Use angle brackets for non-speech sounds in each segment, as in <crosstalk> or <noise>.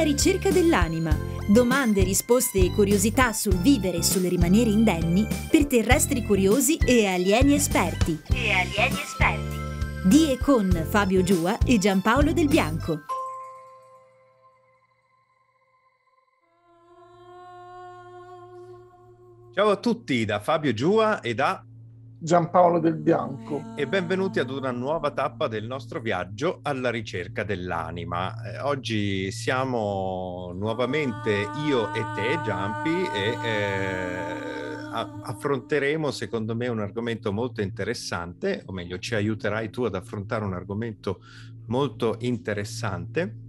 alla ricerca dell'anima. Domande, risposte e curiosità sul vivere e sul rimanere indenni per terrestri curiosi e alieni esperti. E alieni esperti. Di e con Fabio Giua e Giampaolo Del Bianco. Ciao a tutti da Fabio Giua e da Giampaolo Del Bianco. E benvenuti ad una nuova tappa del nostro viaggio alla ricerca dell'anima. Eh, oggi siamo nuovamente io e te, Giampi, e eh, affronteremo secondo me un argomento molto interessante, o meglio ci aiuterai tu ad affrontare un argomento molto interessante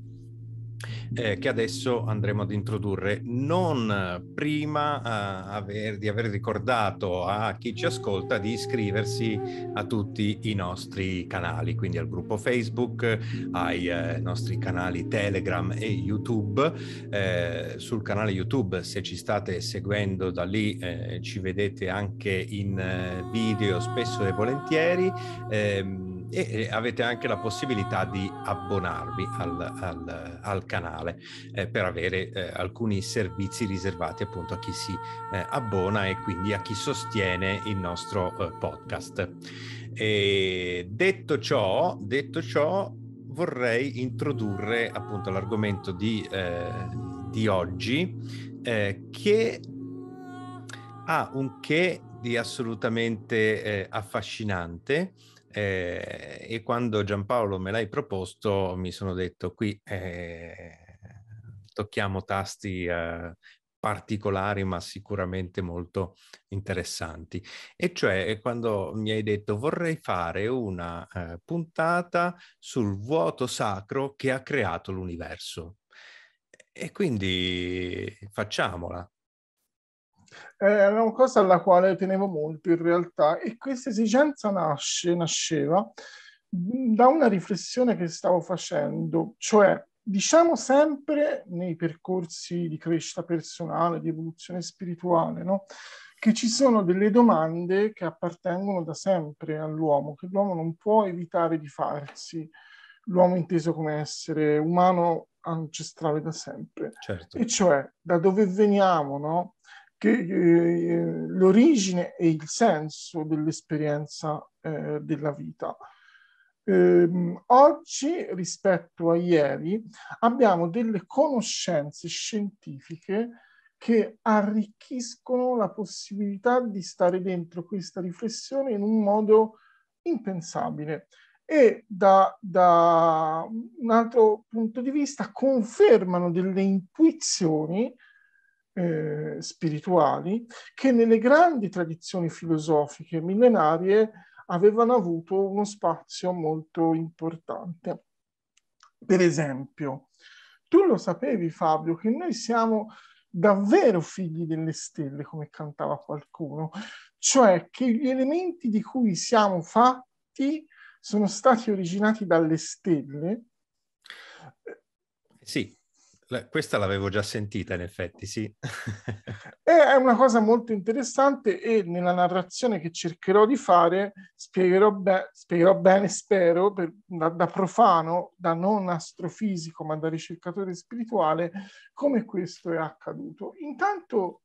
eh, che adesso andremo ad introdurre. Non eh, prima eh, aver, di aver ricordato a chi ci ascolta di iscriversi a tutti i nostri canali, quindi al gruppo Facebook, ai eh, nostri canali Telegram e YouTube. Eh, sul canale YouTube, se ci state seguendo da lì, eh, ci vedete anche in video spesso e volentieri. Ehm, e avete anche la possibilità di abbonarvi al, al, al canale eh, per avere eh, alcuni servizi riservati appunto a chi si eh, abbona e quindi a chi sostiene il nostro eh, podcast. E detto ciò, detto ciò, vorrei introdurre appunto l'argomento di, eh, di oggi eh, che ha un che di assolutamente affascinante eh, e quando Giampaolo me l'hai proposto mi sono detto qui eh, tocchiamo tasti eh, particolari ma sicuramente molto interessanti e cioè quando mi hai detto vorrei fare una eh, puntata sul vuoto sacro che ha creato l'universo e quindi facciamola eh, era una cosa alla quale tenevo molto in realtà e questa esigenza nasce, nasceva da una riflessione che stavo facendo, cioè diciamo sempre nei percorsi di crescita personale, di evoluzione spirituale, no? che ci sono delle domande che appartengono da sempre all'uomo, che l'uomo non può evitare di farsi, l'uomo inteso come essere umano ancestrale da sempre. Certo. E cioè da dove veniamo, no? che eh, l'origine e il senso dell'esperienza eh, della vita. Eh, oggi rispetto a ieri abbiamo delle conoscenze scientifiche che arricchiscono la possibilità di stare dentro questa riflessione in un modo impensabile e da, da un altro punto di vista confermano delle intuizioni eh, spirituali che nelle grandi tradizioni filosofiche millenarie avevano avuto uno spazio molto importante. Per esempio, tu lo sapevi Fabio che noi siamo davvero figli delle stelle, come cantava qualcuno, cioè che gli elementi di cui siamo fatti sono stati originati dalle stelle. Sì, questa l'avevo già sentita in effetti, sì. <laughs> è una cosa molto interessante e nella narrazione che cercherò di fare spiegherò, be- spiegherò bene, spero, per, da, da, profano, da non astrofisico, ma da ricercatore spirituale, come questo è accaduto. Intanto,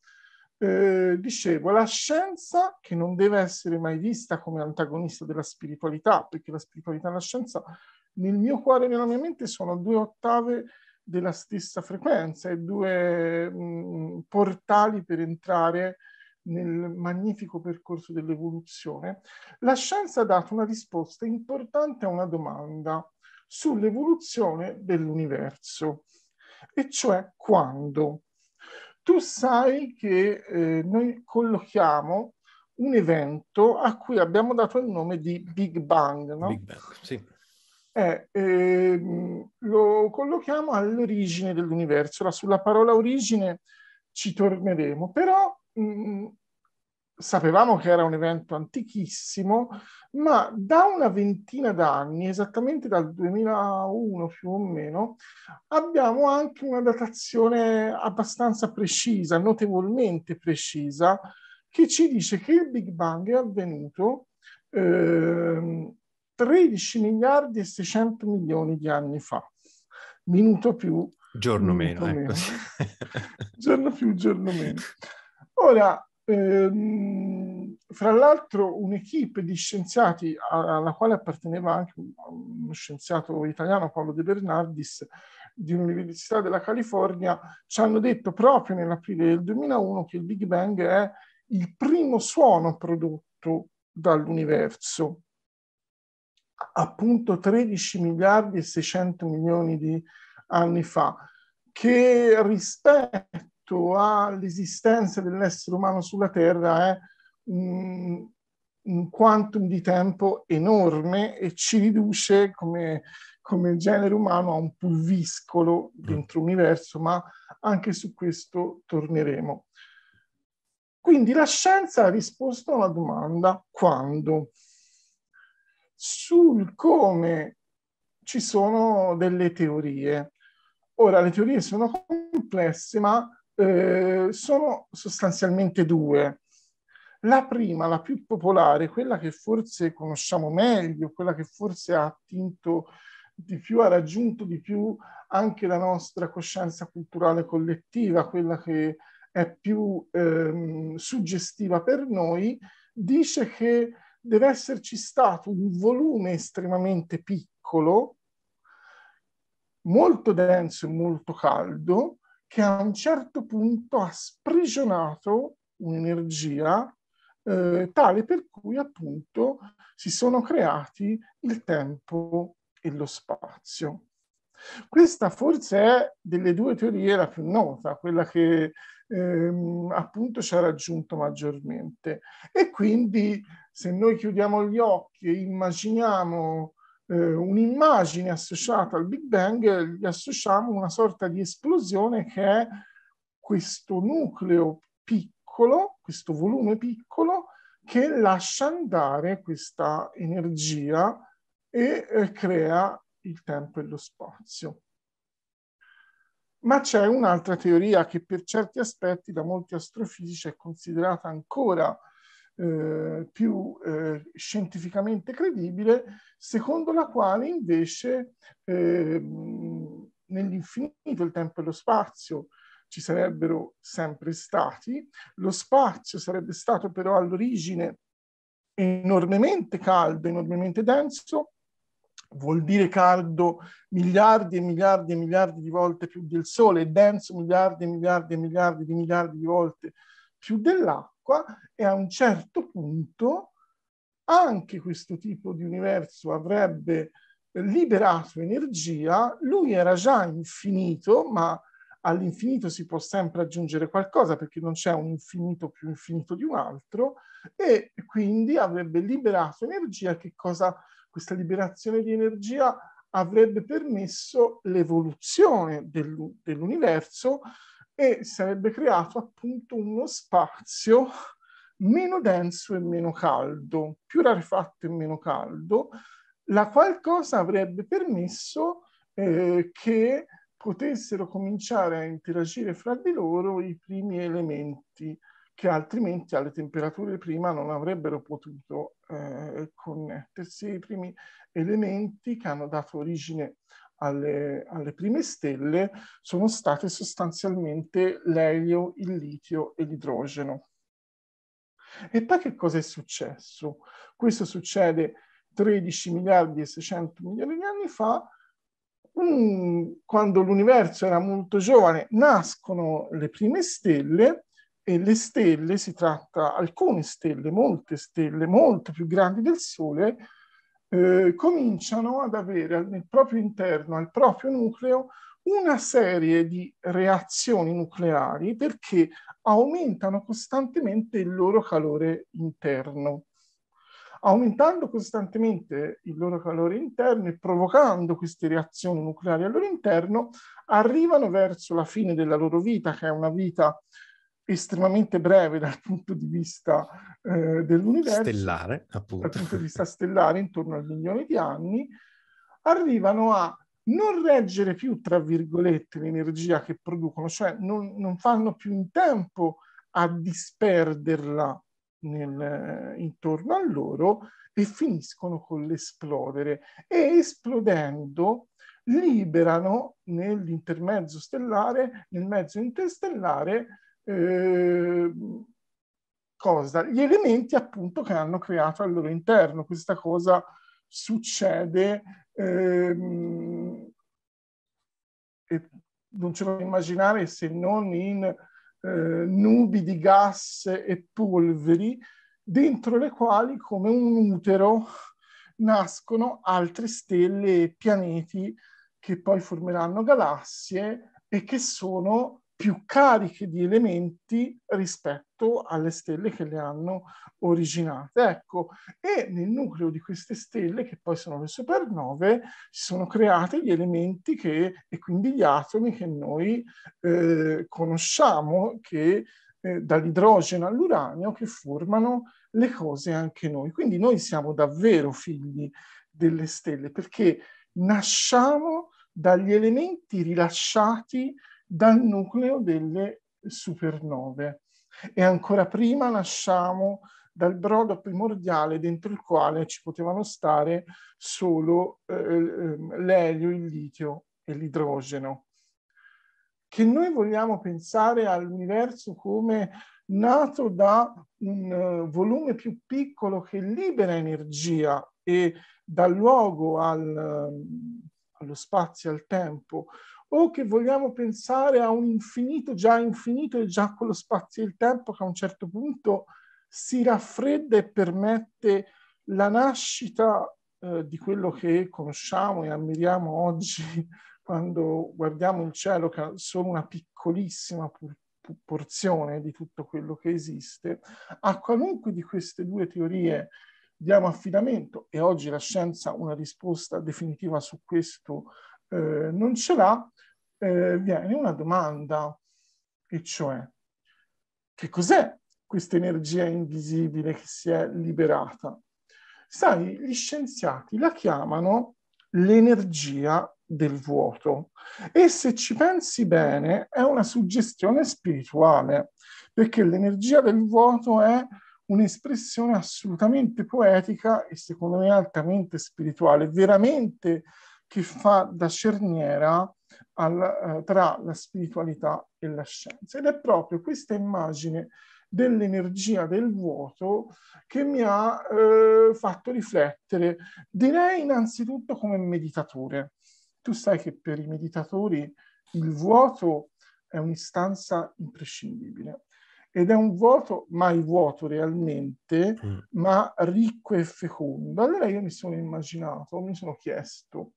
eh, dicevo, la scienza, che non deve essere mai vista come antagonista della spiritualità, perché la spiritualità e la scienza nel mio cuore e nella mia mente sono due ottave della stessa frequenza e due mh, mm, portali per entrare nel magnifico percorso dell'evoluzione, la scienza ha dato una risposta importante a una domanda sull'evoluzione dell'universo, e cioè quando. Tu sai che eh, noi collochiamo un evento a cui abbiamo dato il nome di Big Bang, no? Big Bang sì è, eh, ehm, lo collochiamo all'origine dell'universo. Sulla parola origine ci torneremo, però mh, mm, sapevamo che era un evento antichissimo, ma da una ventina d'anni, esattamente dal 2001 più o meno, abbiamo anche una datazione abbastanza precisa, notevolmente precisa, che ci dice che il Big Bang è avvenuto ehm, 13 miliardi e 600 milioni di anni fa. Minuto più, giorno minuto meno. Ecco. meno. Ecco. <laughs> giorno più, giorno meno. Ora, ehm, fra l'altro, un'equipe di scienziati alla quale apparteneva anche uno scienziato italiano, Paolo De Bernardis, di un'università della California, ci hanno detto proprio nell'aprile del 2001 che il Big Bang è il primo suono prodotto dall'universo appunto 13 miliardi e 600 milioni di anni fa, che rispetto all'esistenza dell'essere umano sulla Terra è un, un quantum di tempo enorme e ci riduce come, come genere umano a un pulviscolo mm. dentro l'universo, ma anche su questo torneremo. Quindi la scienza ha risposto alla domanda, quando? sul come ci sono delle teorie. Ora, le teorie sono complesse, ma eh, sono sostanzialmente due. La prima, la più popolare, quella che forse conosciamo meglio, quella che forse ha attinto di più, ha raggiunto di più anche la nostra coscienza culturale collettiva, quella che è più ehm, suggestiva per noi, dice che deve esserci stato un volume estremamente piccolo, molto denso e molto caldo, che a un certo punto ha sprigionato un'energia eh, tale per cui appunto si sono creati il tempo e lo spazio. Questa forse è delle due teorie la più nota, quella che ehm, appunto ci ha raggiunto maggiormente. E quindi se noi chiudiamo gli occhi e immaginiamo eh, un'immagine associata al Big Bang, gli associamo una sorta di esplosione che è questo nucleo piccolo, questo volume piccolo, che lascia andare questa energia e eh, crea il tempo e lo spazio. Ma c'è un'altra teoria che per certi aspetti da molti astrofisici è considerata ancora eh, più eh, scientificamente credibile, secondo la quale invece eh, nell'infinito il tempo e lo spazio ci sarebbero sempre stati, lo spazio sarebbe stato però all'origine enormemente caldo, enormemente denso, vuol dire caldo miliardi e miliardi e miliardi di volte più del sole e denso miliardi e miliardi e miliardi di miliardi di volte più dell'acqua e a un certo punto anche questo tipo di universo avrebbe liberato energia, lui era già infinito, ma all'infinito si può sempre aggiungere qualcosa perché non c'è un infinito più infinito di un altro e quindi avrebbe liberato energia che cosa questa liberazione di energia avrebbe permesso l'evoluzione dell'universo e sarebbe creato appunto uno spazio meno denso e meno caldo, più rarefatto e meno caldo, la qualcosa avrebbe permesso eh, che potessero cominciare a interagire fra di loro i primi elementi che altrimenti alle temperature prima non avrebbero potuto eh, connettersi i primi elementi che hanno dato origine alle, alle, prime stelle sono state sostanzialmente l'elio, il litio e l'idrogeno. E poi che cosa è successo? Questo succede 13 miliardi e 600 milioni di anni fa, mm, quando l'universo era molto giovane, nascono le prime stelle e le stelle, si tratta alcune stelle, molte stelle, molto più grandi del Sole, eh, cominciano ad avere nel proprio interno, al proprio nucleo, una serie di reazioni nucleari perché aumentano costantemente il loro calore interno. Aumentando costantemente il loro calore interno e provocando queste reazioni nucleari al loro interno, arrivano verso la fine della loro vita, che è una vita estremamente breve dal punto di vista eh, dell'universo, stellare, appunto. dal punto di vista stellare, intorno al milione di anni, arrivano a non reggere più, tra virgolette, l'energia che producono, cioè non, non fanno più in tempo a disperderla nel, intorno a loro e finiscono con l'esplodere e esplodendo liberano nell'intermezzo stellare, nel mezzo interstellare, Ehm, cosa? Gli elementi appunto che hanno creato al loro interno. Questa cosa succede, ehm, e non ce lo immaginare se non in eh, nubi di gas e polveri, dentro le quali come un utero nascono altre stelle e pianeti che poi formeranno galassie e che sono più cariche di elementi rispetto alle stelle che le hanno originate. Ecco, e nel nucleo di queste stelle, che poi sono le supernove, si sono creati gli elementi che, e quindi gli atomi che noi eh, conosciamo, che eh, dall'idrogeno all'uranio, che formano le cose anche noi. Quindi noi siamo davvero figli delle stelle, perché nasciamo dagli elementi rilasciati dal nucleo delle supernove e ancora prima nasciamo dal brodo primordiale dentro il quale ci potevano stare solo eh, ehm, l'elio, il litio e l'idrogeno. Che noi vogliamo pensare all'universo come nato da un eh, volume più piccolo che libera energia e dà luogo al, ehm, allo spazio, e al tempo, o che vogliamo pensare a un infinito già infinito e già quello spazio e il tempo che a un certo punto si raffredda e permette la nascita eh, di quello che conosciamo e ammiriamo oggi <laughs> quando guardiamo il cielo, che è solo una piccolissima pur- porzione di tutto quello che esiste, a qualunque di queste due teorie diamo affidamento, e oggi la scienza una risposta definitiva su questo eh, non ce l'ha, eh, viene una domanda, e cioè che cos'è questa energia invisibile che si è liberata? Sai, gli scienziati la chiamano l'energia del vuoto e se ci pensi bene è una suggestione spirituale, perché l'energia del vuoto è un'espressione assolutamente poetica e secondo me altamente spirituale, veramente che fa da cerniera al, eh, tra la spiritualità e la scienza. Ed è proprio questa immagine dell'energia del vuoto che mi ha eh, fatto riflettere, direi innanzitutto come meditatore. Tu sai che per i meditatori il vuoto è un'istanza imprescindibile ed è un vuoto, mai vuoto realmente, mm. ma ricco e fecondo. Allora io mi sono immaginato, mi sono chiesto,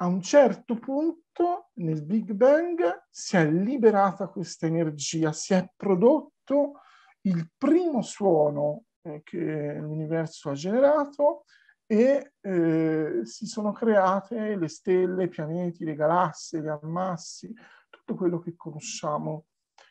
a un certo punto nel Big Bang si è liberata questa energia, si è prodotto il primo suono eh, che l'universo ha generato e eh, si sono create le stelle, i pianeti, le galassie, gli ammassi, tutto quello che conosciamo,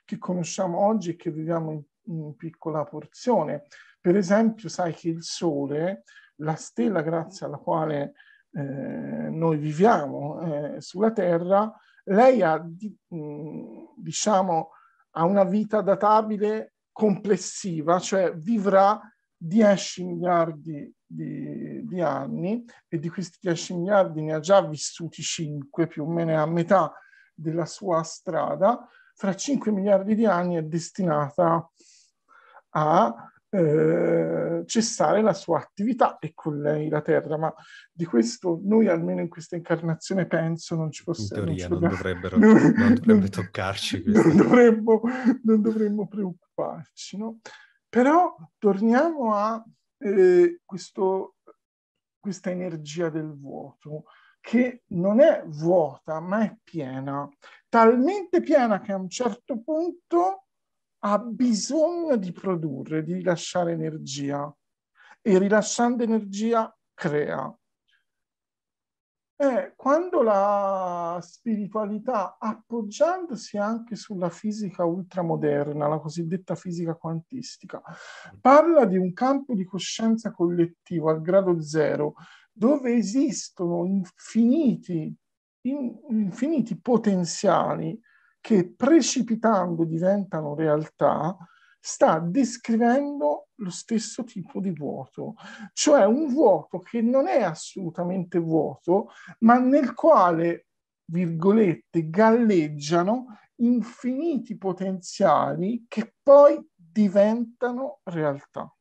che conosciamo oggi e che viviamo in, in piccola porzione. Per esempio, sai che il Sole, la stella grazie alla quale eh, noi viviamo eh, sulla Terra, lei ha, mm, diciamo, ha una vita databile complessiva, cioè vivrà 10 miliardi di, di, anni e di questi 10 miliardi ne ha già vissuti 5, più o meno a metà della sua strada, fra 5 miliardi di anni è destinata a eh, cessare la sua attività e con lei la terra, ma di questo noi almeno in questa incarnazione penso non ci possiamo... In teoria non, non dovrebbero, non, non dovrebbe toccarci <laughs> non dovremmo, non dovremmo, preoccuparci, no? Però torniamo a eh, questo, questa energia del vuoto, che non è vuota ma è piena, talmente piena che a un certo punto ha bisogno di produrre, di rilasciare energia e rilasciando energia crea. E eh, quando la spiritualità, appoggiandosi anche sulla fisica ultramoderna, la cosiddetta fisica quantistica, parla di un campo di coscienza collettivo al grado zero, dove esistono infiniti, in, infiniti potenziali che precipitando diventano realtà, sta descrivendo lo stesso tipo di vuoto, cioè un vuoto che non è assolutamente vuoto, ma nel quale, virgolette, galleggiano infiniti potenziali che poi diventano realtà.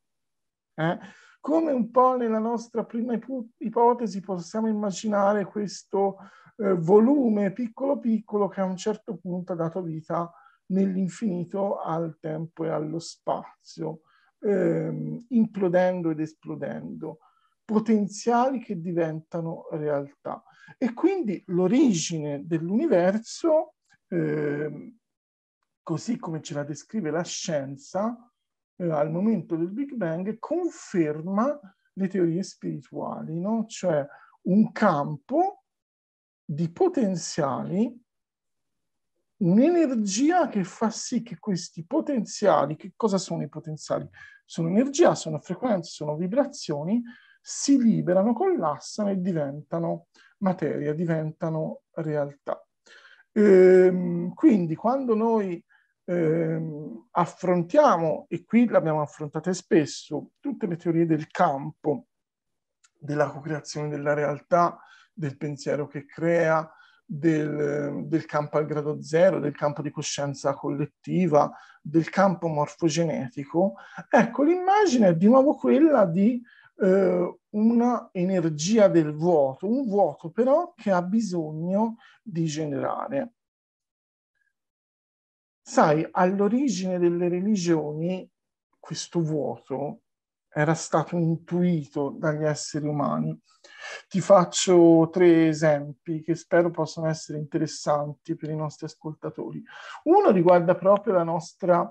Eh? Come un po' nella nostra prima ipotesi possiamo immaginare questo eh, volume piccolo piccolo che a un certo punto ha dato vita nell'infinito al tempo e allo spazio, ehm, implodendo ed esplodendo, potenziali che diventano realtà. E quindi l'origine dell'universo, ehm, così come ce la descrive la scienza, eh, al momento del Big Bang, conferma le teorie spirituali, no? cioè un campo di potenziali un'energia che fa sì che questi potenziali, che cosa sono i potenziali? Sono energia, sono frequenze, sono vibrazioni, si liberano, collassano e diventano materia, diventano realtà. Ehm, quindi quando noi ehm, affrontiamo, e qui l'abbiamo affrontata spesso, tutte le teorie del campo, della co-creazione della realtà, del pensiero che crea, del, del, campo al grado zero, del campo di coscienza collettiva, del campo morfogenetico, ecco l'immagine è di nuovo quella di eh, una energia del vuoto, un vuoto però che ha bisogno di generare. Sai, all'origine delle religioni questo vuoto era stato intuito dagli esseri umani ti faccio tre esempi che spero possano essere interessanti per i nostri ascoltatori. Uno riguarda proprio la nostra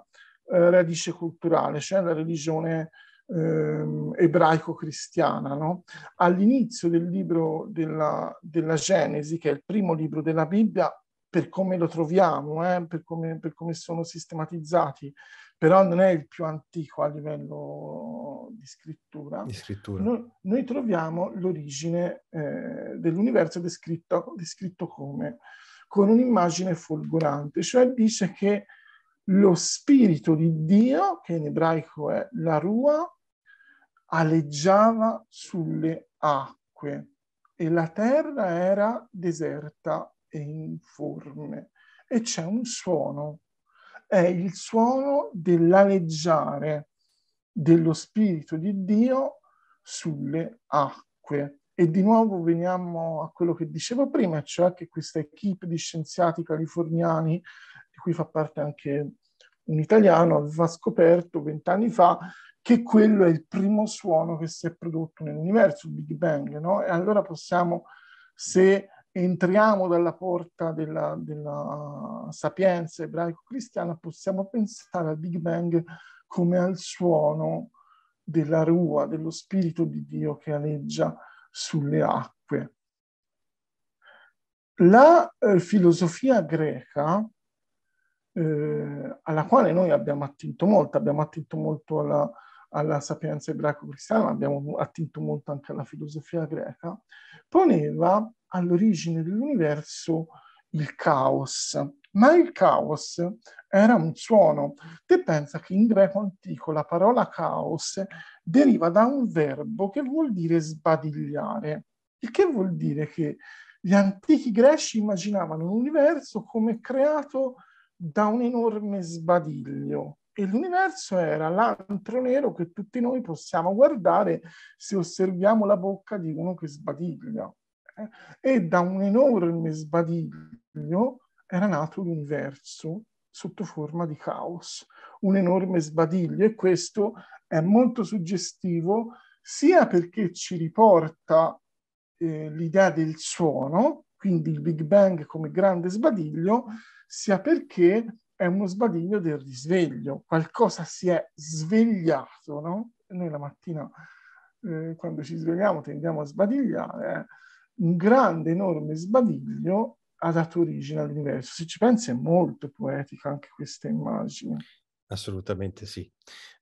eh, radice culturale, cioè la religione eh, ebraico-cristiana. No? All'inizio del libro della, della Genesi, che è il primo libro della Bibbia, per come lo troviamo, eh, per, come, per, come, sono sistematizzati però non è il più antico a livello di scrittura. Di scrittura. Noi, noi, troviamo l'origine eh, dell'universo descritto, descritto come? Con un'immagine folgorante, cioè dice che lo spirito di Dio, che in ebraico è la Rua, aleggiava sulle acque e la terra era deserta e informe e c'è un suono è il suono dell'aleggiare dello Spirito di Dio sulle acque. E di nuovo veniamo a quello che dicevo prima, cioè che questa equipe di scienziati californiani, di cui fa parte anche un italiano, aveva scoperto vent'anni fa che quello è il primo suono che si è prodotto nell'universo, il Big Bang, no? E allora possiamo, se entriamo dalla porta della, della sapienza ebraico-cristiana, possiamo pensare al Big Bang come al suono della rua, dello spirito di Dio che aleggia sulle acque. La eh, filosofia greca, eh, alla quale noi abbiamo attinto molto, abbiamo attinto molto alla alla sapienza ebraico-cristiana, abbiamo attinto molto anche alla filosofia greca, poneva all'origine dell'universo il caos, ma il caos era un suono. Te pensa che in greco antico la parola caos deriva da un verbo che vuol dire sbadigliare, il che vuol dire che gli antichi greci immaginavano l'universo come creato da un enorme sbadiglio, e l'universo era l'antro nero che tutti noi possiamo guardare se osserviamo la bocca di uno che sbadiglia. Eh? E da un enorme sbadiglio era nato l'universo sotto forma di caos, un enorme sbadiglio e questo è molto suggestivo sia perché ci riporta eh, l'idea del suono, quindi il Big Bang come grande sbadiglio, sia perché è uno sbadiglio del risveglio, qualcosa si è svegliato, no? Noi la mattina eh, quando ci svegliamo tendiamo a sbadigliare, eh? un grande, enorme sbadiglio ha dato origine all'universo. Se ci pensi è molto poetica anche questa immagine. Assolutamente sì.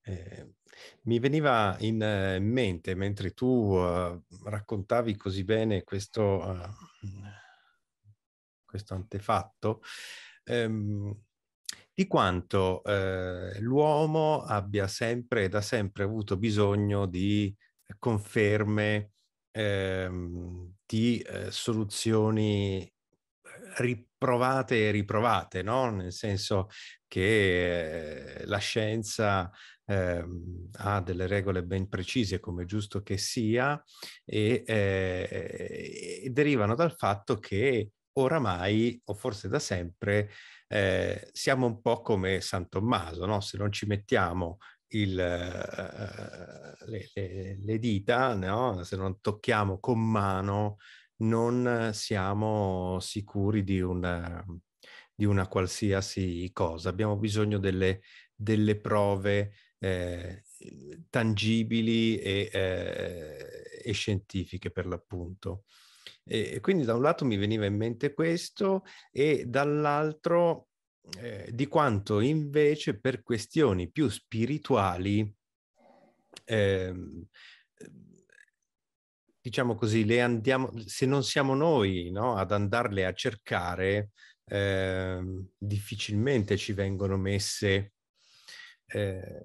Eh, mi veniva in eh, mente mentre tu eh, raccontavi così bene questo, eh, questo antefatto, ehm, di quanto eh, l'uomo abbia sempre e da sempre avuto bisogno di conferme, ehm, di eh, soluzioni eh, riprovate e riprovate, no? nel senso che eh, la scienza eh, ha delle regole ben precise, come giusto che sia, e, eh, e derivano dal fatto che oramai, o forse da sempre, eh, siamo un po' come San Tommaso, no? se non ci mettiamo il, eh, le, le, le, dita, no? se non tocchiamo con mano, non siamo sicuri di una, di una qualsiasi cosa. Abbiamo bisogno delle, delle prove eh, tangibili e, eh, e, scientifiche per l'appunto. E quindi da un lato mi veniva in mente questo e dall'altro eh, di quanto invece per questioni più spirituali, eh, diciamo così, le andiamo, se non siamo noi no, ad andarle a cercare, eh, difficilmente ci vengono messe eh,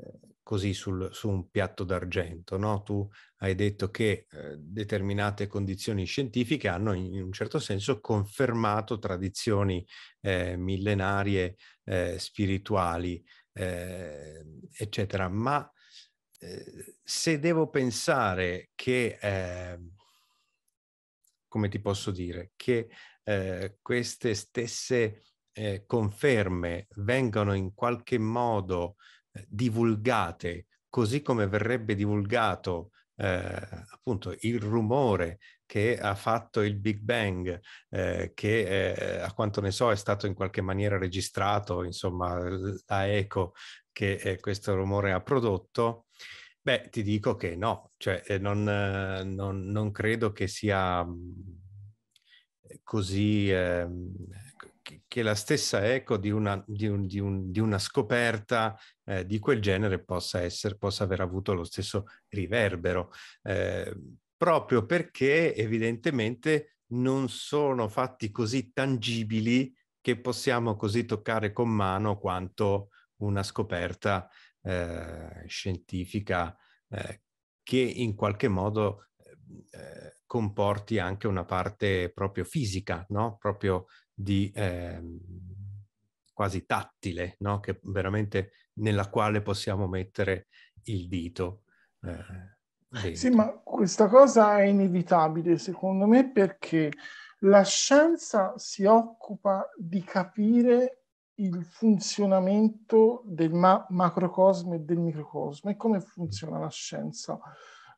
così sul, su un piatto d'argento. No? Tu hai detto che eh, determinate condizioni scientifiche hanno in, un certo senso confermato tradizioni eh, millenarie, eh, spirituali, eh, eccetera. Ma eh, se devo pensare che, ehm, come ti posso dire, che eh, queste stesse conferme vengano in qualche modo divulgate così come verrebbe divulgato eh, appunto il rumore che ha fatto il Big Bang, eh, che eh, a quanto ne so è stato in qualche maniera registrato, insomma, la eco che eh, questo rumore ha prodotto, beh, ti dico che no, cioè eh, non, non, non credo che sia mm, così ehm, che la stessa eco di una, di un, di un, di una scoperta eh, di quel genere possa, essere, possa aver avuto lo stesso riverbero, eh, proprio perché evidentemente non sono fatti così tangibili che possiamo così toccare con mano quanto una scoperta eh, scientifica eh, che in qualche modo eh, comporti anche una parte proprio fisica, no? proprio di eh, quasi tattile, no? che veramente nella quale possiamo mettere il dito. Eh, sì, ma questa cosa è inevitabile secondo me perché la scienza si occupa di capire il funzionamento del ma- macrocosmo e del microcosmo e come funziona la scienza.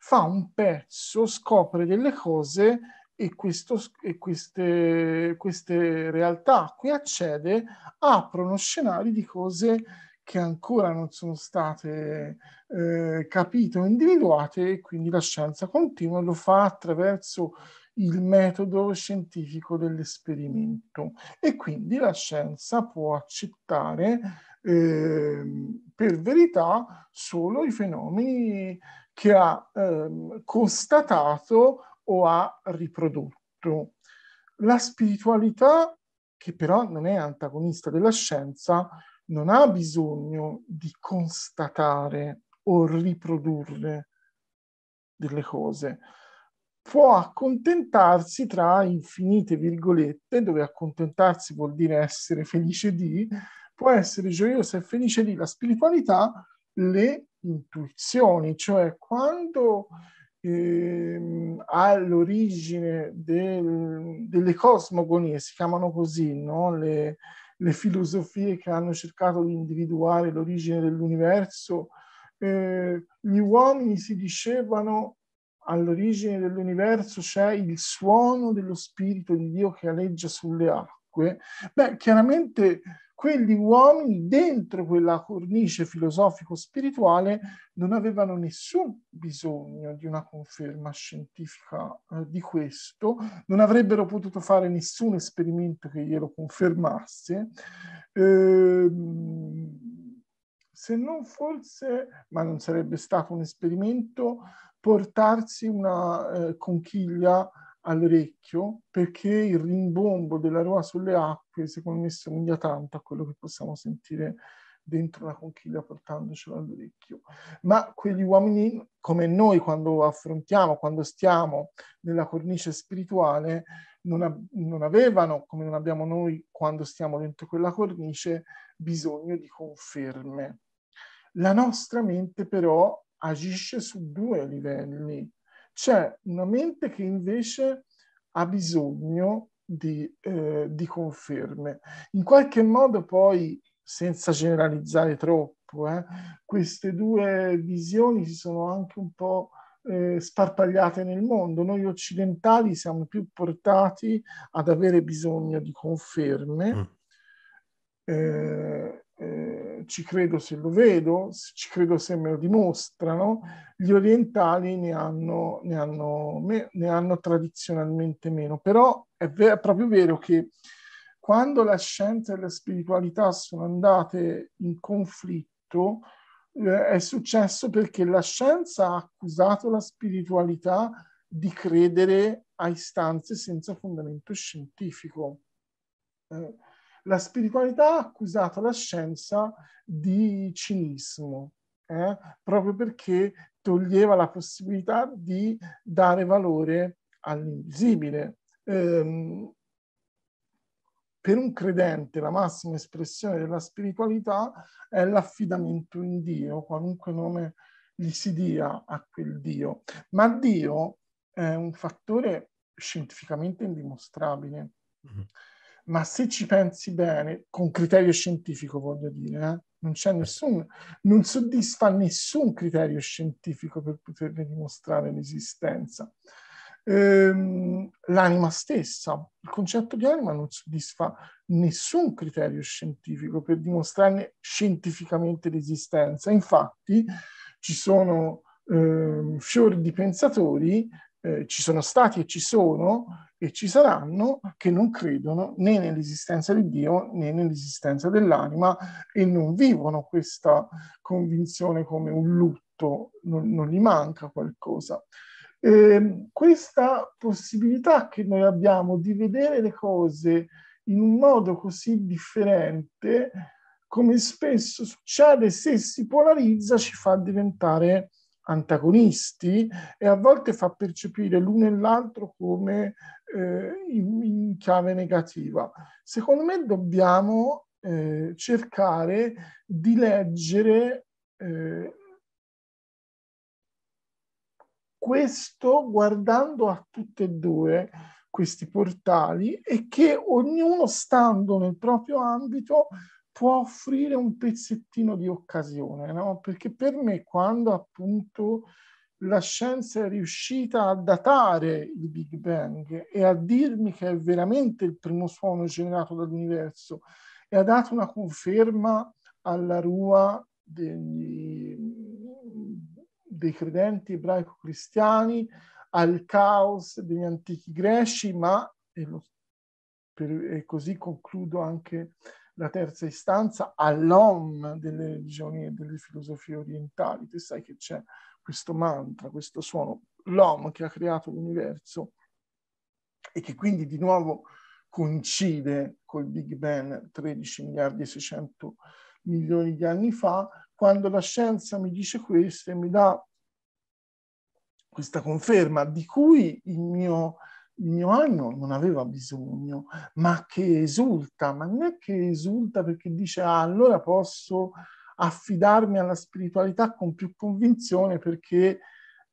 Fa un pezzo, scopre delle cose e, questo, e queste, queste realtà a cui accede aprono scenari di cose che ancora non sono state eh, capite o individuate e quindi la scienza continua lo fa attraverso il metodo scientifico dell'esperimento e quindi la scienza può accettare eh, per verità solo i fenomeni che ha eh, constatato o ha riprodotto. La spiritualità, che però non è antagonista della scienza, non ha bisogno di constatare o riprodurre delle cose. Può accontentarsi tra infinite virgolette, dove accontentarsi vuol dire essere felice di, può essere gioiosa e felice di la spiritualità, le intuizioni, cioè quando ehm, ha del, delle cosmogonie, si chiamano così, no? le, le, filosofie che hanno cercato di individuare l'origine dell'universo, eh, gli uomini si dicevano all'origine dell'universo c'è il suono dello spirito di Dio che aleggia sulle acque. Beh, chiaramente quegli uomini dentro quella cornice filosofico-spirituale non avevano nessun bisogno di una conferma scientifica eh, di questo, non avrebbero potuto fare nessun esperimento che glielo confermasse. Eh, se non forse, ma non sarebbe stato un esperimento, portarsi una eh, conchiglia all'orecchio perché il rimbombo della roa sulle acque secondo me somiglia tanto a quello che possiamo sentire dentro la conchiglia portandocelo all'orecchio. Ma quegli uomini, come noi quando affrontiamo, quando stiamo nella cornice spirituale, non, a- non avevano, come non abbiamo noi quando stiamo dentro quella cornice, bisogno di conferme. La nostra mente però agisce su due livelli c'è una mente che invece ha bisogno di, eh, di conferme. In qualche modo poi, senza generalizzare troppo, eh, queste due visioni si sono anche un po' eh, sparpagliate nel mondo. Noi occidentali siamo più portati ad avere bisogno di conferme. Mm. Eh, eh, ci credo se lo vedo, ci credo se me lo dimostrano, gli orientali ne hanno, ne hanno, ne hanno tradizionalmente meno. Però è, ver- è proprio vero che quando la scienza e la spiritualità sono andate in conflitto, eh, è successo perché la scienza ha accusato la spiritualità di credere a istanze senza fondamento scientifico. Eh, la spiritualità ha accusato la scienza di cinismo, eh? proprio perché toglieva la possibilità di dare valore all'invisibile. Ehm, per un credente la massima espressione della spiritualità è l'affidamento in Dio, qualunque nome gli si dia a quel Dio. Ma Dio è un fattore scientificamente indimostrabile. Mm-hmm ma se ci pensi bene, con criterio scientifico voglio dire, eh, non c'è nessun, non soddisfa nessun criterio scientifico per poterne dimostrare l'esistenza. Ehm, l'anima stessa, il concetto di anima non soddisfa nessun criterio scientifico per dimostrarne scientificamente l'esistenza. Infatti ci sono eh, fiori di pensatori, eh, ci sono stati e ci sono, e ci saranno che non credono né nell'esistenza di Dio né nell'esistenza dell'anima e non vivono questa convinzione come un lutto, non, non gli manca qualcosa. Eh, questa possibilità che noi abbiamo di vedere le cose in un modo così differente, come spesso succede, se si polarizza, ci fa diventare antagonisti e a volte fa percepire l'uno e l'altro come eh, in, in, chiave negativa. Secondo me dobbiamo eh, cercare di leggere eh, questo guardando a tutte e due questi portali e che ognuno stando nel proprio ambito può offrire un pezzettino di occasione, no? perché per me quando appunto la scienza è riuscita a datare il Big Bang e a dirmi che è veramente il primo suono generato dall'universo e ha dato una conferma alla rua degli, dei credenti ebraico-cristiani, al caos degli antichi greci, ma, e, lo, per, e così concludo anche la terza istanza all'OM delle religioni e delle filosofie orientali. Tu sai che c'è questo mantra, questo suono, l'OM che ha creato l'universo e che quindi di nuovo coincide col Big Bang 13 miliardi e 600 milioni di anni fa, quando la scienza mi dice questo e mi dà questa conferma di cui il mio il mio anno non aveva bisogno, ma che esulta, ma non è che esulta perché dice ah, allora posso affidarmi alla spiritualità con più convinzione perché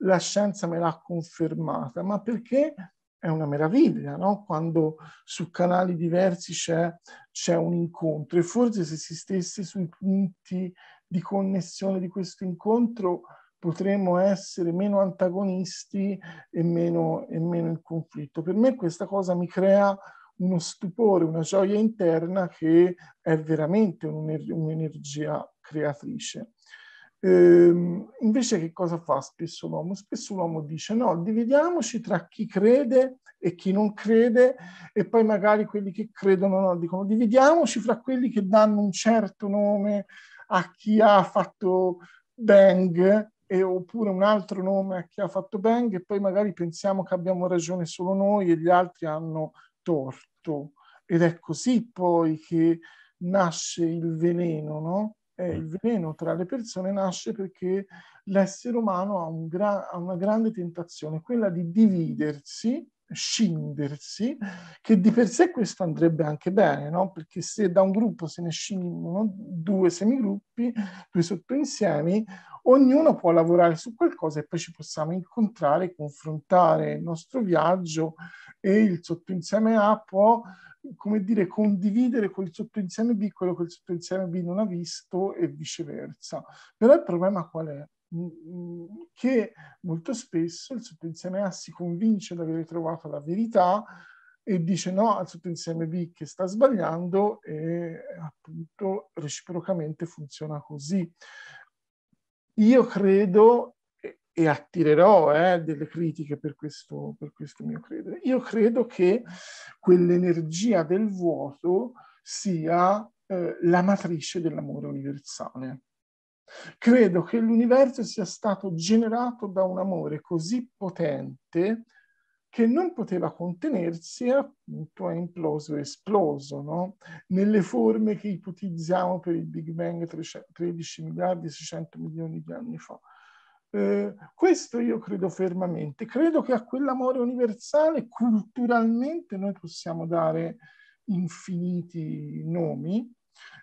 la scienza me l'ha confermata, ma perché è una meraviglia, no? Quando su canali diversi c'è, c'è un incontro e forse se si stesse sui punti di connessione di questo incontro potremmo essere meno antagonisti e meno, e meno in conflitto. Per me questa cosa mi crea uno stupore, una gioia interna che è veramente un'energia creatrice. Ehm, invece che cosa fa spesso l'uomo? Spesso l'uomo dice no, dividiamoci tra chi crede e chi non crede e poi magari quelli che credono no, dicono dividiamoci fra quelli che danno un certo nome a chi ha fatto bang e, oppure un altro nome che ha fatto Bang e poi magari pensiamo che abbiamo ragione solo noi e gli altri hanno torto. Ed è così poi che nasce il veleno, no? Eh, mm. il veleno tra le persone nasce perché l'essere umano ha, un gra- ha una grande tentazione, quella di dividersi, scindersi, che di per sé questo andrebbe anche bene, no? perché se da un gruppo se ne scindono due semigruppi, due sottoinsiemi, ognuno può lavorare su qualcosa e poi ci possiamo incontrare, confrontare il nostro viaggio e il sottoinsieme A può, come dire, condividere con il sottoinsieme B quello che il sottoinsieme B non ha visto e viceversa. Però il problema qual è? Mm, mm, che molto spesso il sottoinsieme A si convince di aver trovato la verità e dice no al sottoinsieme B che sta sbagliando e appunto reciprocamente funziona così. Io credo, e attirerò eh, delle critiche per questo, per questo mio credere, io credo che quell'energia del vuoto sia eh, la matrice dell'amore universale. Credo che l'universo sia stato generato da un amore così potente che non poteva contenersi e appunto è imploso e esploso, no? nelle forme che ipotizziamo per il Big Bang 13 miliardi e 600 milioni di anni fa. Eh, questo io credo fermamente, credo che a quell'amore universale culturalmente noi possiamo dare infiniti nomi,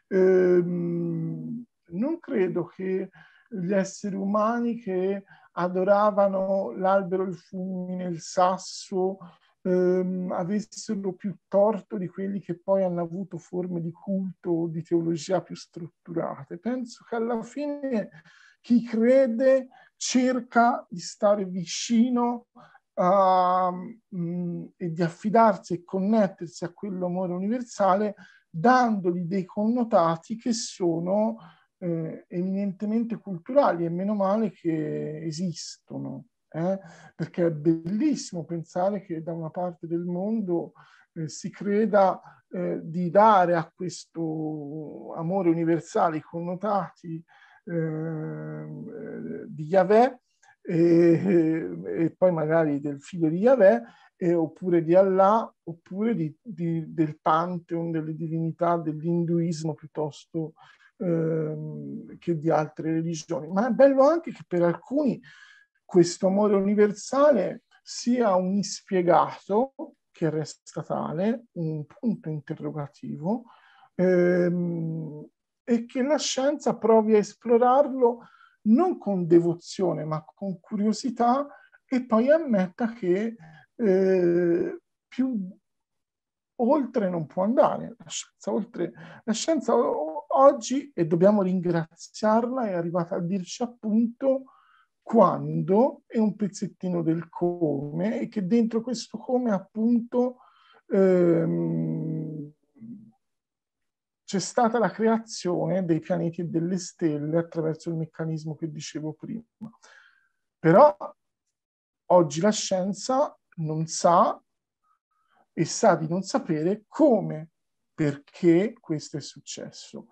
eh, non credo che gli esseri umani che adoravano l'albero, il fulmine, il sasso, ehm, avessero più torto di quelli che poi hanno avuto forme di culto o di teologia più strutturate. Penso che alla fine chi crede cerca di stare vicino uh, mh, mm, e di affidarsi e connettersi a quell'amore universale dandogli dei connotati che sono eh, eminentemente culturali e meno male che esistono, eh? perché è bellissimo pensare che da una parte del mondo eh, si creda eh, di dare a questo amore universale i connotati ehm, di Yahweh e, eh, e, poi magari del figlio di Yahweh eh, oppure di Allah, oppure di, di, del Pantheon, delle divinità dell'induismo piuttosto Ehm, che di altre religioni, ma è bello anche che per alcuni questo amore universale sia un inspiegato che resta tale, un punto interrogativo, ehm, e che la scienza provi a esplorarlo non con devozione, ma con curiosità e poi ammetta che eh, più oltre non può andare. La scienza, oltre, la scienza oggi, e dobbiamo ringraziarla, è arrivata a dirci appunto quando e un pezzettino del come e che dentro questo come appunto ehm, c'è stata la creazione dei pianeti e delle stelle attraverso il meccanismo che dicevo prima. Però oggi la scienza non sa e sa di non sapere come, perché questo è successo.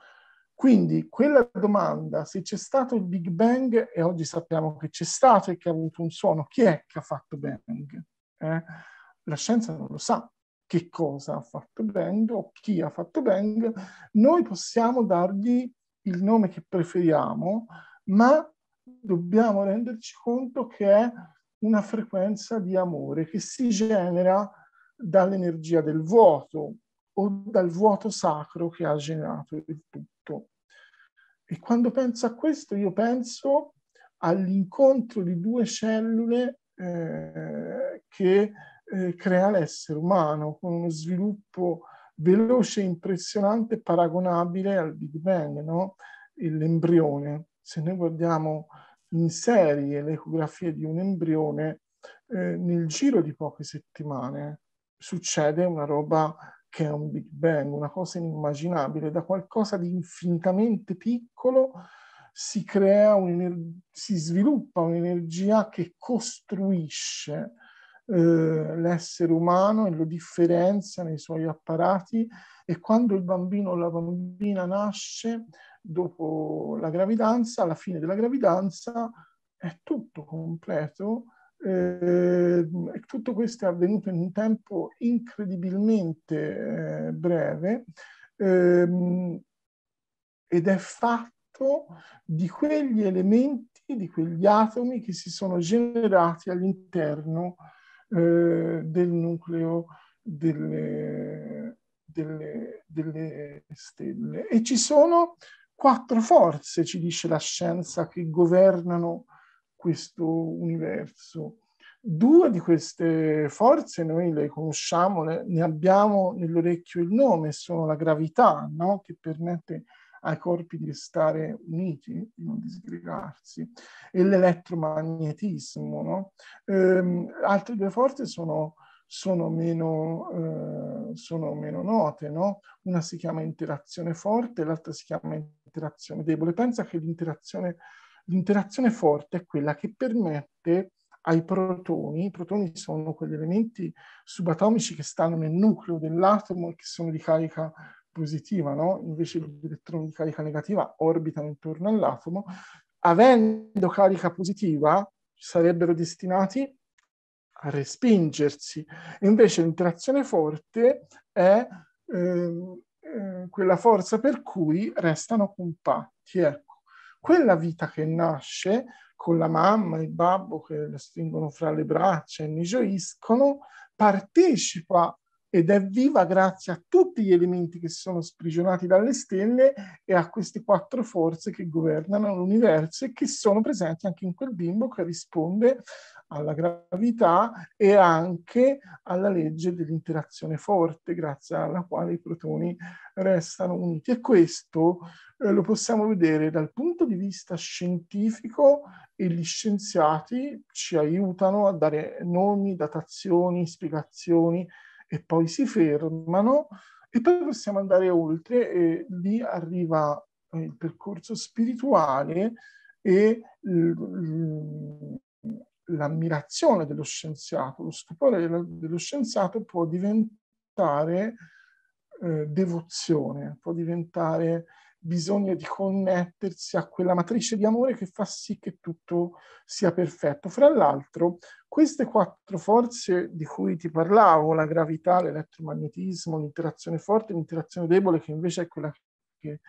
Quindi quella domanda, se c'è stato il Big Bang, e oggi sappiamo che c'è stato e che ha avuto un suono, chi è che ha fatto Bang? Eh? La scienza non lo sa che cosa ha fatto Bang o chi ha fatto Bang. Noi possiamo dargli il nome che preferiamo, ma dobbiamo renderci conto che è una frequenza di amore che si genera dall'energia del vuoto o dal vuoto sacro che ha generato il tutto. E quando penso a questo io penso all'incontro di due cellule eh, che eh, crea l'essere umano con uno sviluppo veloce, impressionante, paragonabile al Big Bang, no? l'embrione. Se noi guardiamo in serie l'ecografia di un embrione, eh, nel giro di poche settimane succede una roba che è un Big Bang, una cosa inimmaginabile, da qualcosa di infinitamente piccolo si crea si sviluppa un'energia che costruisce eh, l'essere umano e lo differenzia nei suoi apparati e quando il bambino o la bambina nasce dopo la gravidanza, alla fine della gravidanza, è tutto completo eh, tutto questo è avvenuto in un tempo incredibilmente eh, breve ehm, ed è fatto di quegli elementi, di quegli atomi che si sono generati all'interno eh, del nucleo delle, delle, delle stelle. E ci sono quattro forze, ci dice la scienza, che governano eh, questo universo. Due di queste forze noi le conosciamo, ne abbiamo nell'orecchio il nome, sono la gravità, no? che permette ai corpi di stare uniti, di non disgregarsi, e l'elettromagnetismo. No? Ehm, altre due forze sono, sono, meno, eh, sono meno, note, no? una si chiama interazione forte, l'altra si chiama interazione debole. Pensa che l'interazione L'interazione forte è quella che permette ai protoni, i protoni sono quegli elementi subatomici che stanno nel nucleo dell'atomo e che sono di carica positiva, no? invece gli elettroni di carica negativa orbitano intorno all'atomo, avendo carica positiva sarebbero destinati a respingersi. Invece l'interazione forte è ehm, eh, quella forza per cui restano compatti. Ecco quella vita che nasce con la mamma e il babbo che la stringono fra le braccia e ne gioiscono, partecipa ed è viva grazie a tutti gli elementi che sono sprigionati dalle stelle e a queste quattro forze che governano l'universo e che sono presenti anche in quel bimbo che risponde alla gravità e anche alla legge dell'interazione forte, grazie alla quale i protoni restano uniti. E questo eh, lo possiamo vedere dal punto di vista scientifico e gli scienziati ci aiutano a dare nomi, datazioni, spiegazioni e poi si fermano e poi possiamo andare oltre e lì arriva eh, il percorso spirituale e l'ammirazione dello scienziato, lo stupore dello scienziato può diventare eh, devozione, può diventare bisogno di connettersi a quella matrice di amore che fa sì che tutto sia perfetto. Fra l'altro, queste quattro forze di cui ti parlavo, la gravità, l'elettromagnetismo, l'interazione forte, l'interazione debole, che invece è quella che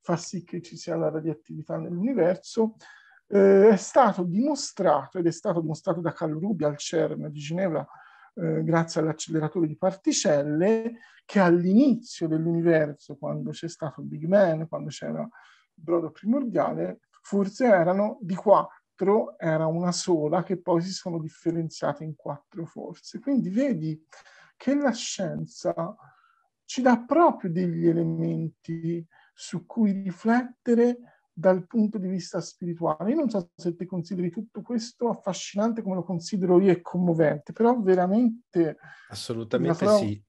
fa sì che ci sia la radioattività nell'universo, eh, è stato dimostrato, ed è stato dimostrato da Carlo Rubi al CERN di Ginevra eh, grazie all'acceleratore di particelle che all'inizio dell'universo, quando c'è stato il Big Bang, quando c'era il brodo primordiale, forse erano di quattro, era una sola che poi si sono differenziate in quattro forze. Quindi vedi che la scienza ci dà proprio degli elementi su cui riflettere dal punto di vista spirituale. Io non so se ti consideri tutto questo affascinante come lo considero io e commovente, però veramente... Assolutamente parola... sì.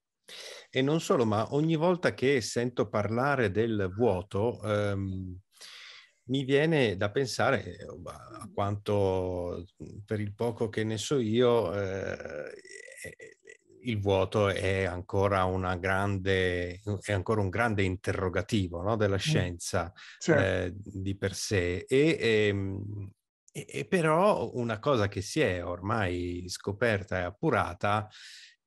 E non solo, ma ogni volta che sento parlare del vuoto, ehm, mi viene da pensare eh, a quanto, mm, per il poco che ne so io, eh, eh il vuoto è ancora, grande, è ancora un grande interrogativo no? della scienza certo. eh, di per sé. E, ehm, e, e, però una cosa che si è ormai scoperta e appurata, è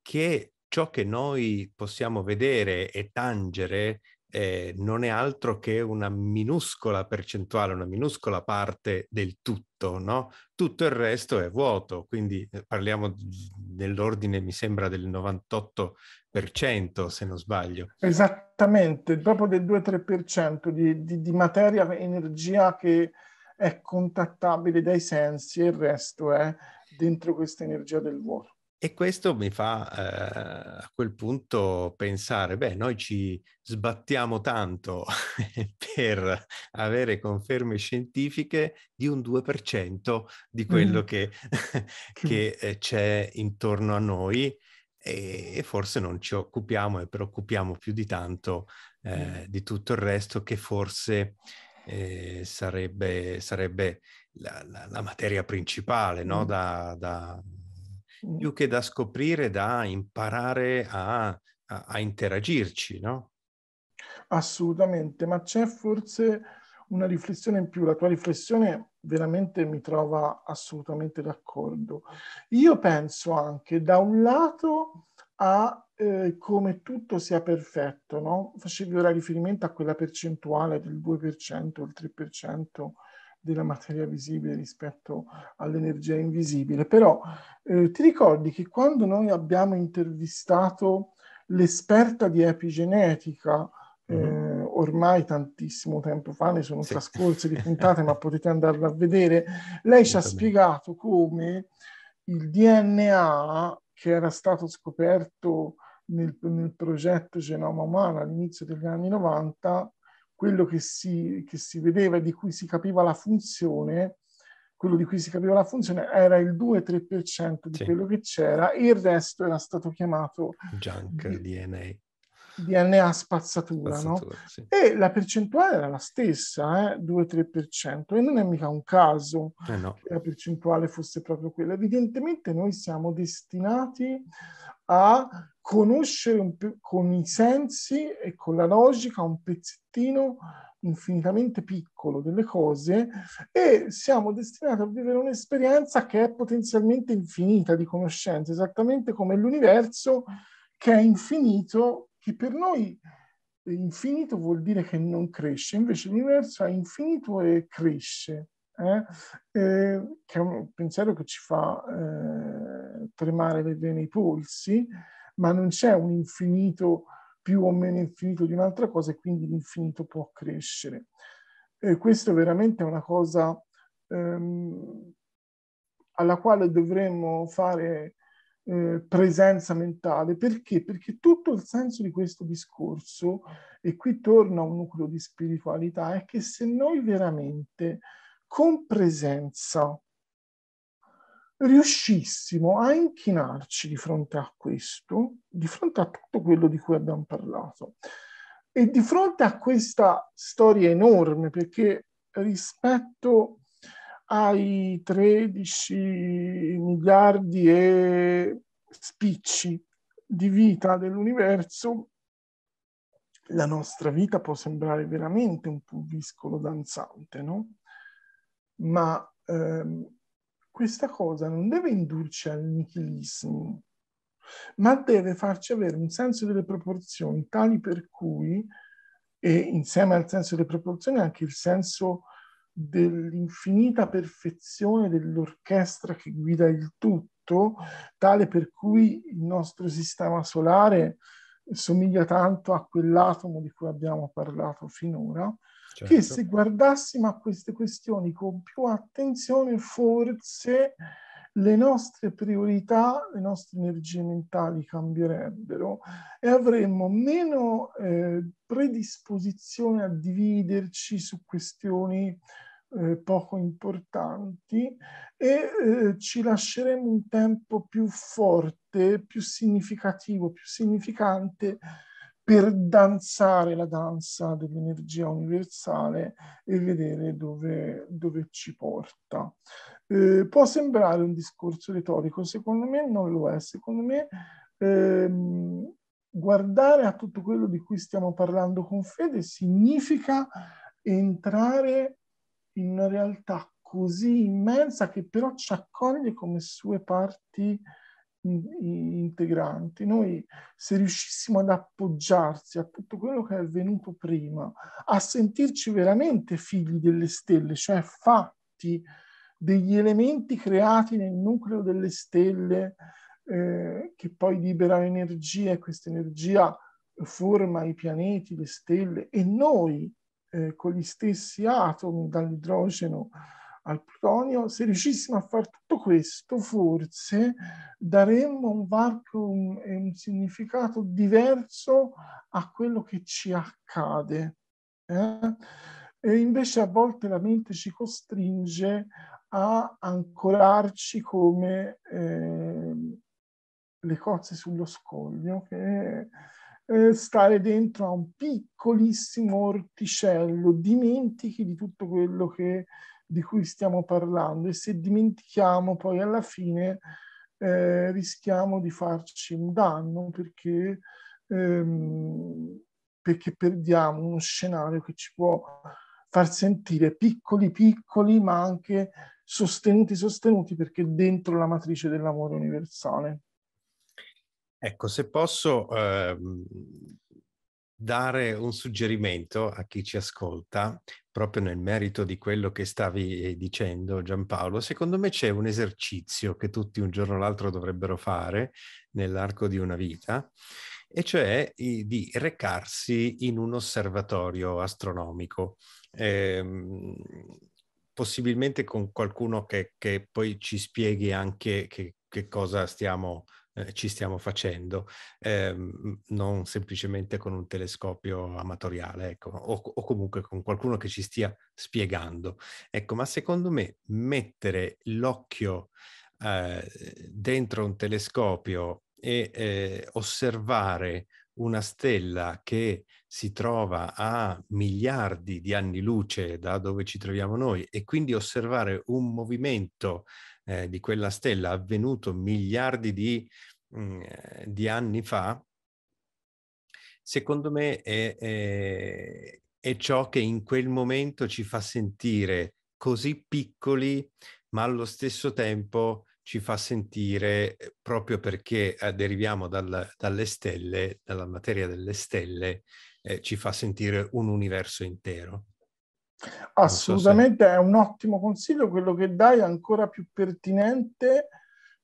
che ciò che noi possiamo vedere e tangere eh, non è altro che una minuscola percentuale, una minuscola parte del tutto, no? Tutto il resto è vuoto, quindi eh, parliamo dell'ordine, mi sembra, del 98%, se non sbaglio. Esattamente, proprio del 2-3% di, di, di materia, energia che è contattabile dai sensi e il resto è dentro questa energia del vuoto. E questo mi fa eh, a quel punto pensare, beh, noi ci sbattiamo tanto <laughs> per avere conferme scientifiche di un 2% di quello mm. che, <laughs> che, <laughs> eh, c'è intorno a noi e, forse non ci occupiamo e preoccupiamo più di tanto eh, mm. di tutto il resto che forse eh, sarebbe, sarebbe la, la, la, materia principale no? mm. da, da più che da scoprire, da imparare a, a, a interagirci, no? Assolutamente, ma c'è forse una riflessione in più, la tua riflessione veramente mi trova assolutamente d'accordo. Io penso anche da un lato a eh, come tutto sia perfetto, no? facevi ora riferimento a quella percentuale del 2%, il 3% della materia visibile rispetto all'energia invisibile, però eh, ti ricordi che quando noi abbiamo intervistato l'esperta di epigenetica, eh, mm-hmm. ormai tantissimo tempo fa, ne sono sì. trascorse di <laughs> puntate, ma potete andarla a vedere, lei ci ha spiegato come il DNA che era stato scoperto nel, nel progetto Genoma Umano all'inizio degli anni 90 quello che si, che si vedeva e di cui si capiva la funzione, quello di cui si capiva la funzione era il 2-3% di sì. quello che c'era e il resto era stato chiamato junk di, DNA. DNA spazzatura, spazzatura no? sì. e la percentuale era la stessa, eh? 2-3%, e non è mica un caso eh no. che la percentuale fosse proprio quella. Evidentemente noi siamo destinati a conoscere pe- con i sensi e con la logica un pezzettino infinitamente piccolo delle cose e siamo destinati a vivere un'esperienza che è potenzialmente infinita di conoscenza, esattamente come l'universo che è infinito, che per noi infinito vuol dire che non cresce, invece l'universo è infinito e cresce, eh? Eh, che è un pensiero che ci fa... Eh, tremare per bene i polsi, ma non c'è un infinito più o meno infinito di un'altra cosa e quindi l'infinito può crescere. Eh, questo veramente è una cosa ehm, alla quale dovremmo fare eh, presenza mentale. Perché? Perché tutto il senso di questo discorso, e qui torna un nucleo di spiritualità, è che se noi veramente con presenza riuscissimo a inchinarci di fronte a questo, di fronte a tutto quello di cui abbiamo parlato e di fronte a questa storia enorme, perché rispetto ai 13 miliardi e spicci di vita dell'universo, la nostra vita può sembrare veramente un pulviscolo danzante, no? Ma ehm, questa cosa non deve indurci al nichilismo, ma deve farci avere un senso delle proporzioni tali per cui, e insieme al senso delle proporzioni, anche il senso dell'infinita perfezione dell'orchestra che guida il tutto, tale per cui il nostro sistema solare somiglia tanto a quell'atomo di cui abbiamo parlato finora, certo. che se guardassimo a queste questioni con più attenzione forse le nostre priorità, le nostre energie mentali cambierebbero e avremmo meno eh, predisposizione a dividerci su questioni eh, poco importanti e eh, ci lasceremmo un tempo più forte, più significativo, più significante per danzare la danza dell'energia universale e vedere dove, dove ci porta. Eh, può sembrare un discorso retorico, secondo me non lo è, secondo me ehm, guardare a tutto quello di cui stiamo parlando con fede significa entrare in una realtà così immensa che però ci accoglie come sue parti integranti, noi se riuscissimo ad appoggiarsi a tutto quello che è avvenuto prima, a sentirci veramente figli delle stelle, cioè fatti degli elementi creati nel nucleo delle stelle eh, che poi liberano energia e questa energia forma i pianeti, le stelle e noi eh, con gli stessi atomi dall'idrogeno al plutonio, se riuscissimo a fare tutto questo, forse daremmo un varco e un, significato diverso a quello che ci accade. Eh? E invece a volte la mente ci costringe a ancorarci come eh, le cozze sullo scoglio, che eh, stare dentro a un piccolissimo orticello, dimentichi di tutto quello che di cui stiamo parlando e se dimentichiamo poi alla fine eh, rischiamo di farci un danno perché, ehm, perché perdiamo uno scenario che ci può far sentire piccoli piccoli ma anche sostenuti sostenuti perché dentro la matrice dell'amore universale. Ecco, se posso, eh, dare un suggerimento a chi ci ascolta, proprio nel merito di quello che stavi eh, dicendo Giampaolo, secondo me c'è un esercizio che tutti un giorno o l'altro dovrebbero fare nell'arco di una vita, e cioè di recarsi in un osservatorio astronomico. Eh, possibilmente con qualcuno che, che, poi ci spieghi anche che, che cosa stiamo eh, ci stiamo facendo, eh, non semplicemente con un telescopio amatoriale, ecco, o, o, comunque con qualcuno che ci stia spiegando. Ecco, ma secondo me mettere l'occhio eh, dentro un telescopio e eh, osservare una stella che si trova a miliardi di anni luce da dove ci troviamo noi e quindi osservare un movimento eh, di quella stella avvenuto miliardi di, mh, mm, eh, di anni fa, secondo me è, è, è, ciò che in quel momento ci fa sentire così piccoli, ma allo stesso tempo ci fa sentire, eh, proprio perché eh, deriviamo dal, dalle stelle, dalla materia delle stelle, eh, ci fa sentire un universo intero. Assolutamente so se... è un ottimo consiglio, quello che dai è ancora più pertinente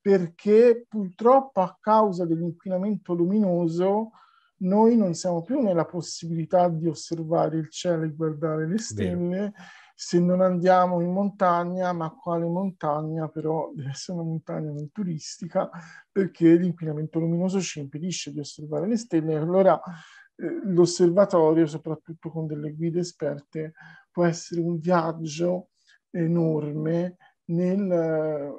perché purtroppo a causa dell'inquinamento luminoso noi non siamo più nella possibilità di osservare il cielo e guardare le stelle. Vero. Se non andiamo in montagna, ma quale montagna? Però deve essere una montagna non turistica perché l'inquinamento luminoso ci impedisce di osservare le stelle. Allora eh, l'osservatorio, soprattutto con delle guide esperte, può essere un viaggio enorme nel, eh,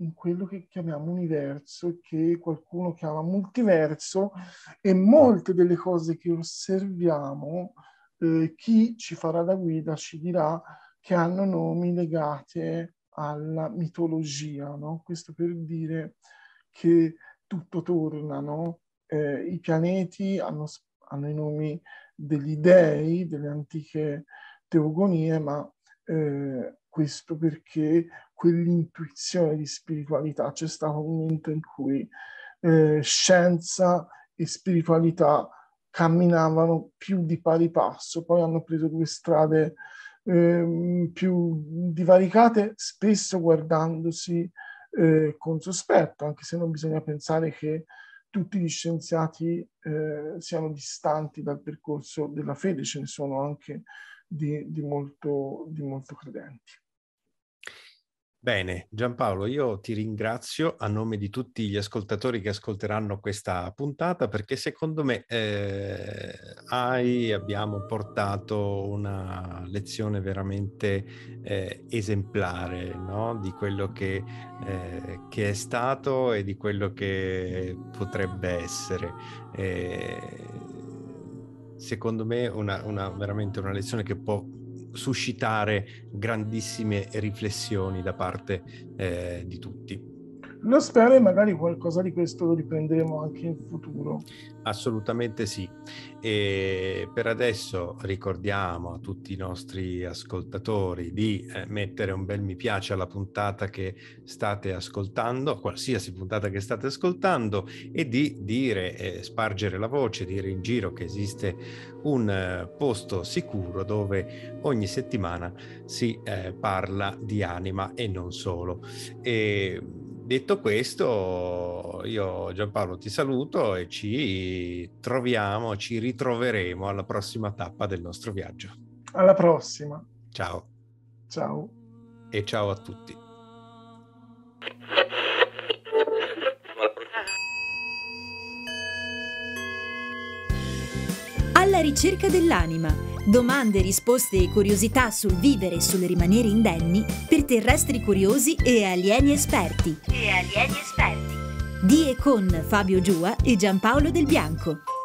in quello che chiamiamo universo, che qualcuno chiama multiverso, e molte delle cose che osserviamo, eh, chi ci farà la guida ci dirà che hanno nomi legati alla mitologia, no? questo per dire che tutto torna, no? eh, i pianeti hanno, hanno, i nomi degli dei, delle antiche teogonie, ma eh, questo perché quell'intuizione di spiritualità c'è stato un momento in cui eh, scienza e spiritualità camminavano più di pari passo, poi hanno preso due strade eh, più divaricate, spesso guardandosi eh, con sospetto, anche se non bisogna pensare che tutti gli scienziati eh, siano distanti dal percorso della fede, ce ne sono anche di, di, molto, di molto credenti. Bene, Giampaolo, io ti ringrazio a nome di tutti gli ascoltatori che ascolteranno questa puntata perché secondo me eh, hai, abbiamo portato una lezione veramente eh, esemplare no? di quello che, eh, che, è stato e di quello che potrebbe essere eh, secondo me una, una, veramente una lezione che può suscitare grandissime riflessioni da parte eh, di tutti. Lo spero e magari qualcosa di questo lo riprenderemo anche in futuro. Assolutamente sì. E per adesso ricordiamo a tutti i nostri ascoltatori di eh, mettere un bel mi piace alla puntata che state ascoltando, qualsiasi puntata che state ascoltando, e di dire, eh, spargere la voce, dire in giro che esiste un eh, posto sicuro dove ogni settimana si eh, parla di anima e non solo. E, Detto questo, io Giampaolo ti saluto e ci troviamo, ci ritroveremo alla prossima tappa del nostro viaggio. Alla prossima. Ciao. Ciao. E ciao a tutti. alla ricerca dell'anima. Domande, risposte e curiosità sul vivere e sul rimanere indenni per terrestri curiosi e alieni esperti. E alieni esperti. Di e con Fabio Giua e Giampaolo Del Bianco.